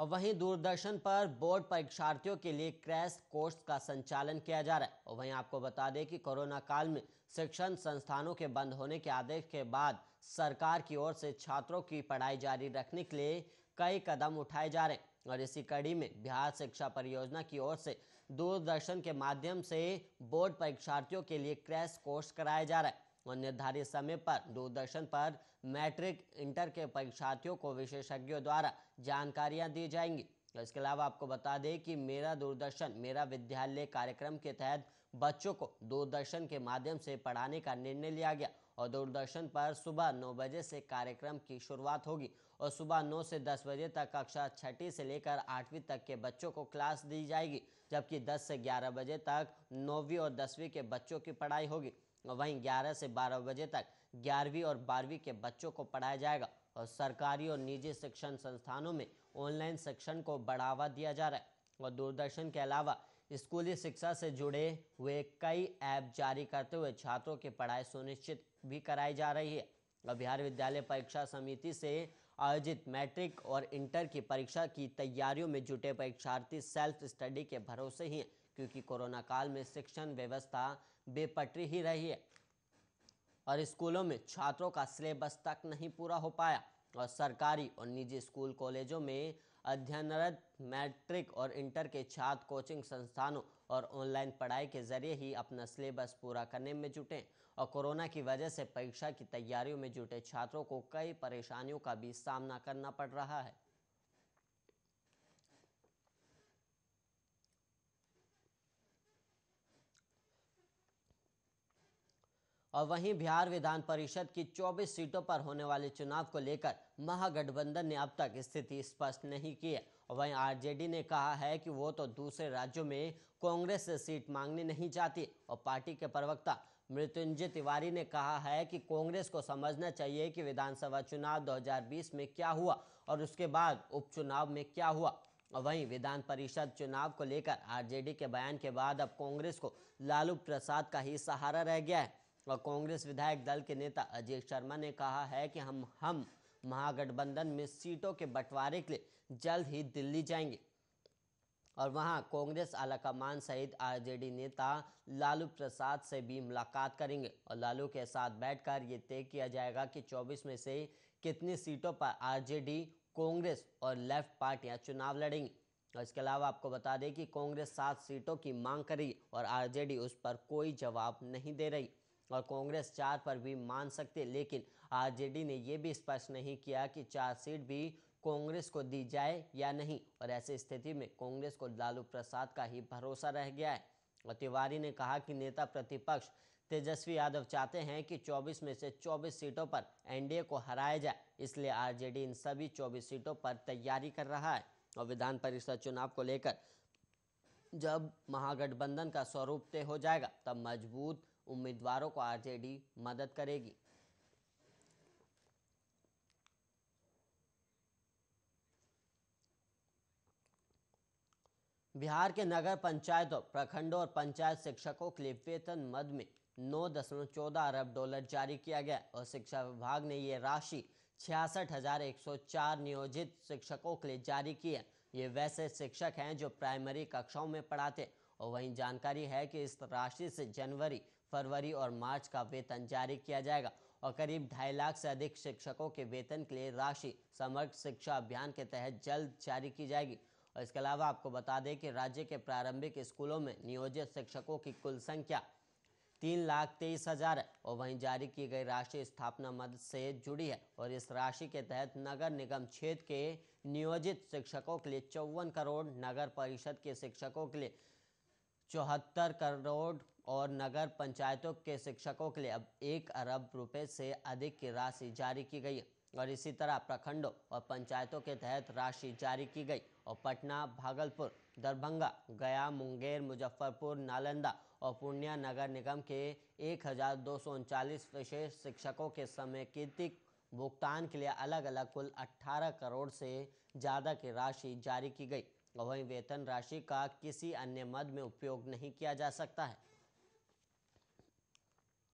और वहीं दूरदर्शन पर बोर्ड परीक्षार्थियों के लिए क्रैश कोर्स का संचालन किया जा रहा है और वहीं आपको बता दें कि कोरोना काल में शिक्षण संस्थानों के बंद होने के आदेश के बाद सरकार की ओर से छात्रों की पढ़ाई जारी रखने के लिए कई कदम उठाए जा रहे हैं और इसी कड़ी में बिहार शिक्षा परियोजना की ओर से दूरदर्शन के माध्यम से बोर्ड परीक्षार्थियों के लिए क्रैश कोर्स कराया जा रहा है और निर्धारित समय पर दूरदर्शन पर मैट्रिक इंटर के परीक्षार्थियों को विशेषज्ञों द्वारा जानकारियां दी जाएंगी इसके अलावा आपको बता दें कि मेरा दूरदर्शन मेरा विद्यालय कार्यक्रम के तहत बच्चों को दूरदर्शन के माध्यम से पढ़ाने का निर्णय लिया गया और दूरदर्शन पर सुबह नौ बजे से कार्यक्रम की शुरुआत होगी और सुबह नौ से दस बजे तक कक्षा छठी से लेकर आठवीं तक के बच्चों को क्लास दी जाएगी जबकि दस से ग्यारह बजे तक नौवीं और दसवीं के बच्चों की पढ़ाई होगी वहीं 11 से 12 बजे तक ग्यारहवीं और बारहवीं के बच्चों को पढ़ाया जाएगा और सरकारी और निजी शिक्षण संस्थानों में ऑनलाइन शिक्षण को बढ़ावा दिया जा रहा है और दूरदर्शन के अलावा स्कूली शिक्षा से जुड़े हुए कई ऐप जारी करते हुए छात्रों की पढ़ाई सुनिश्चित भी कराई जा रही है और बिहार विद्यालय परीक्षा समिति से आयोजित मैट्रिक और इंटर की परीक्षा की तैयारियों में जुटे परीक्षार्थी सेल्फ स्टडी के भरोसे ही हैं क्योंकि कोरोना काल में शिक्षण व्यवस्था बेपटरी ही रही है और स्कूलों में छात्रों का सिलेबस तक नहीं पूरा हो पाया और सरकारी और निजी स्कूल कॉलेजों में अध्ययनरत मैट्रिक और इंटर के छात्र कोचिंग संस्थानों और ऑनलाइन पढ़ाई के जरिए ही अपना सिलेबस पूरा करने में जुटे और कोरोना की वजह से परीक्षा की तैयारियों में जुटे छात्रों को कई परेशानियों का भी सामना करना पड़ रहा है और वहीं बिहार विधान परिषद की 24 सीटों पर होने वाले चुनाव को लेकर महागठबंधन ने अब तक स्थिति स्पष्ट नहीं की है और वहीं आरजेडी ने कहा है कि वो तो दूसरे राज्यों में कांग्रेस से सीट मांगने नहीं चाहती और पार्टी के प्रवक्ता मृत्युंजय तिवारी ने कहा है कि कांग्रेस को समझना चाहिए कि विधानसभा चुनाव 2020 में क्या हुआ और उसके बाद उपचुनाव में क्या हुआ और वहीं विधान परिषद चुनाव को लेकर आरजेडी के बयान के बाद अब कांग्रेस को लालू प्रसाद का ही सहारा रह गया है और कांग्रेस विधायक दल के नेता अजय शर्मा ने कहा है कि हम हम महागठबंधन में सीटों के बंटवारे के लिए जल्द ही दिल्ली जाएंगे और वहां कांग्रेस आलाकमान सहित आरजेडी नेता लालू प्रसाद से भी मुलाकात करेंगे और लालू के साथ बैठकर ये तय किया जाएगा कि 24 में से कितनी सीटों पर आरजेडी कांग्रेस और लेफ्ट पार्टियां चुनाव लड़ेंगी और इसके अलावा आपको बता दें कि कांग्रेस सात सीटों की मांग करेगी और आरजेडी उस पर कोई जवाब नहीं दे रही और कांग्रेस चार पर भी मान सकती लेकिन आरजेडी ने यह भी स्पष्ट नहीं किया कि चार सीट भी कांग्रेस को दी जाए या नहीं और ऐसी स्थिति में कांग्रेस को लालू प्रसाद का ही भरोसा रह गया है और तिवारी ने कहा कि नेता प्रतिपक्ष तेजस्वी यादव चाहते हैं कि 24 में से 24 सीटों पर एनडीए को हराया जाए इसलिए आरजेडी इन सभी 24 सीटों पर तैयारी कर रहा है और विधान परिषद चुनाव को लेकर जब महागठबंधन का स्वरूप तय हो जाएगा तब मजबूत उम्मीदवारों को आरजेडी मदद करेगी बिहार के नगर पंचायतों प्रखंडों और पंचायत शिक्षकों के लिए वेतन मद में नौ दशमलव चौदह अरब डॉलर जारी किया गया और शिक्षा विभाग ने ये राशि छियासठ हजार एक सौ चार नियोजित शिक्षकों के लिए जारी की है ये वैसे शिक्षक हैं जो प्राइमरी कक्षाओं में पढ़ाते और वहीं जानकारी है कि इस राशि से जनवरी फरवरी और मार्च का वेतन जारी किया जाएगा और करीब ढाई लाख से अधिक शिक्षकों के वेतन के लिए राशि समग्र शिक्षा अभियान के तहत जल्द जारी की जाएगी और इसके अलावा आपको बता दें कि राज्य के प्रारंभिक स्कूलों में नियोजित शिक्षकों की कुल संख्या तीन लाख तेईस हजार है और वहीं जारी की गई राशि स्थापना मद से जुड़ी है और इस राशि के तहत नगर निगम क्षेत्र के नियोजित शिक्षकों के लिए चौवन करोड़ नगर परिषद के शिक्षकों के लिए चौहत्तर करोड़ और नगर पंचायतों के शिक्षकों के लिए अब एक अरब रुपए से अधिक की राशि जारी की गई और इसी तरह प्रखंडों और पंचायतों के तहत राशि जारी की गई और पटना भागलपुर दरभंगा गया मुंगेर मुजफ्फरपुर नालंदा और पूर्णिया नगर निगम के एक विशेष शिक्षकों के समेकितिक भुगतान के लिए अलग अलग कुल 18 करोड़ से ज़्यादा की राशि जारी की गई वहीं वेतन राशि का किसी अन्य मद में उपयोग नहीं किया जा सकता है